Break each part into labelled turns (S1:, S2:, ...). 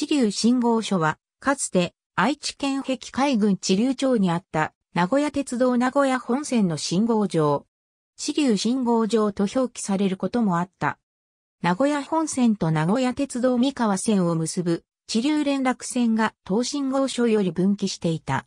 S1: 支流信号所は、かつて愛知県壁海軍地流町にあった名古屋鉄道名古屋本線の信号場。支流信号場と表記されることもあった。名古屋本線と名古屋鉄道三河線を結ぶ地流連絡線が東信号所より分岐していた。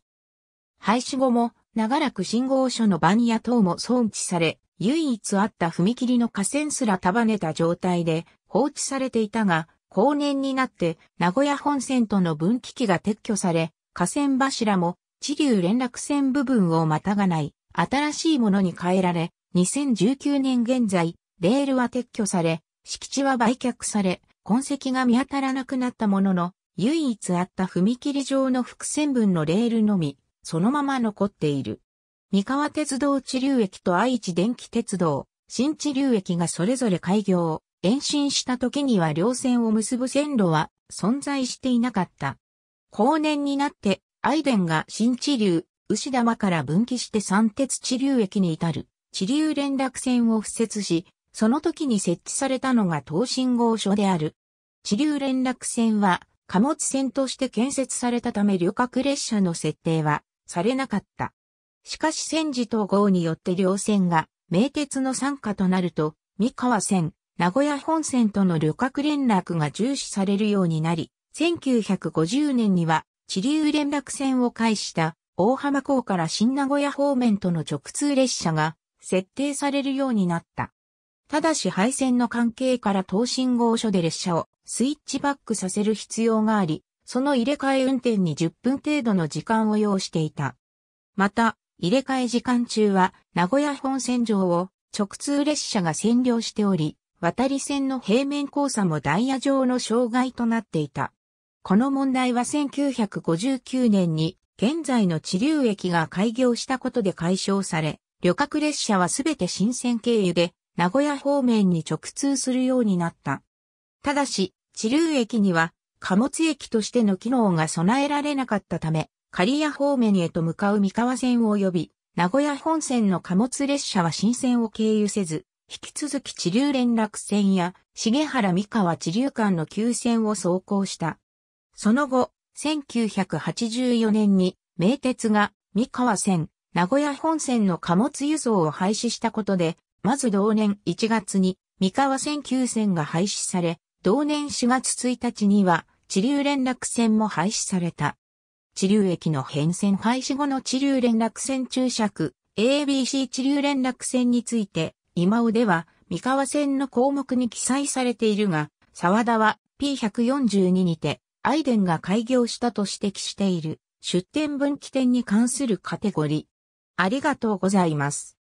S1: 廃止後も長らく信号所の番屋等も装置され、唯一あった踏切の架線すら束ねた状態で放置されていたが、後年になって名古屋本線との分岐器が撤去され、河川柱も地流連絡線部分をまたがない新しいものに変えられ、2019年現在、レールは撤去され、敷地は売却され、痕跡が見当たらなくなったものの、唯一あった踏切上の伏線分のレールのみ、そのまま残っている。三河鉄道地流駅と愛知電気鉄道、新地流駅がそれぞれ開業。延伸した時には両線を結ぶ線路は存在していなかった。後年になって、アイデンが新地流、牛玉から分岐して三鉄地流駅に至る、地流連絡線を敷設し、その時に設置されたのが東信号所である。地流連絡線は貨物線として建設されたため旅客列車の設定はされなかった。しかし戦時統合によって両線が名鉄の参加となると、三河線、名古屋本線との旅客連絡が重視されるようになり、1950年には地流連絡線を介した大浜港から新名古屋方面との直通列車が設定されるようになった。ただし配線の関係から東信号所で列車をスイッチバックさせる必要があり、その入れ替え運転に10分程度の時間を要していた。また、入れ替え時間中は名古屋本線上を直通列車が占領しており、渡り線の平面交差もダイヤ上の障害となっていた。この問題は1959年に現在の地流駅が開業したことで解消され、旅客列車はすべて新線経由で名古屋方面に直通するようになった。ただし、地流駅には貨物駅としての機能が備えられなかったため、刈谷方面へと向かう三河線を呼び、名古屋本線の貨物列車は新線を経由せず、引き続き地流連絡船や、重原三河地流間の急線を走行した。その後、1984年に、名鉄が、三河線、名古屋本線の貨物輸送を廃止したことで、まず同年1月に、三河線急線が廃止され、同年4月1日には、地流連絡線も廃止された。地流駅の変遷廃止後の地流連絡線注釈、ABC 地流連絡船について、今尾では、三河線の項目に記載されているが、沢田は P142 にて、アイデンが開業したと指摘している、出店分岐点に関するカテゴリー。ありがとうございます。